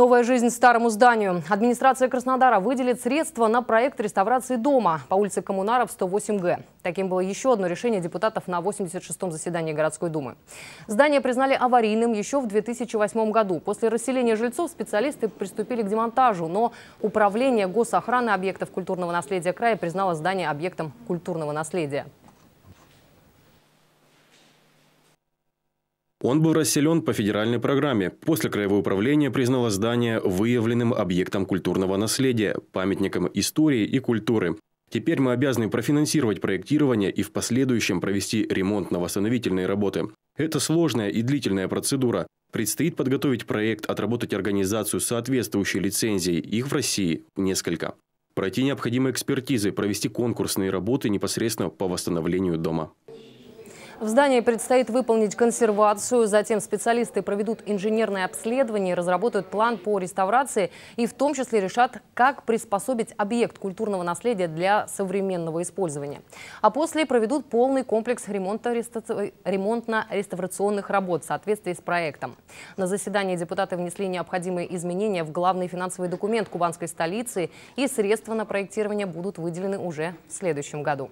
Новая жизнь старому зданию. Администрация Краснодара выделит средства на проект реставрации дома по улице Коммунаров, 108Г. Таким было еще одно решение депутатов на 86-м заседании городской думы. Здание признали аварийным еще в 2008 году. После расселения жильцов специалисты приступили к демонтажу, но Управление госохраны объектов культурного наследия края признало здание объектом культурного наследия. Он был расселен по федеральной программе. После краевое управление признало здание выявленным объектом культурного наследия, памятником истории и культуры. Теперь мы обязаны профинансировать проектирование и в последующем провести ремонтно-восстановительные работы. Это сложная и длительная процедура. Предстоит подготовить проект, отработать организацию соответствующей лицензии. Их в России несколько. Пройти необходимые экспертизы, провести конкурсные работы непосредственно по восстановлению дома. В здании предстоит выполнить консервацию, затем специалисты проведут инженерное обследование, разработают план по реставрации и в том числе решат, как приспособить объект культурного наследия для современного использования. А после проведут полный комплекс ремонтно-реставрационных работ в соответствии с проектом. На заседании депутаты внесли необходимые изменения в главный финансовый документ кубанской столицы и средства на проектирование будут выделены уже в следующем году.